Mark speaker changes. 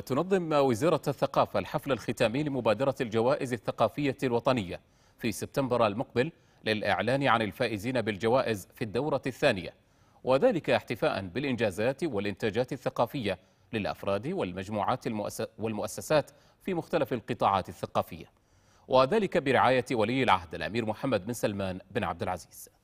Speaker 1: تنظم وزارة الثقافة الحفل الختامي لمبادرة الجوائز الثقافية الوطنية في سبتمبر المقبل للإعلان عن الفائزين بالجوائز في الدورة الثانية وذلك احتفاء بالإنجازات والإنتاجات الثقافية للأفراد والمجموعات والمؤسسات في مختلف القطاعات الثقافية وذلك برعاية ولي العهد الأمير محمد بن سلمان بن عبد العزيز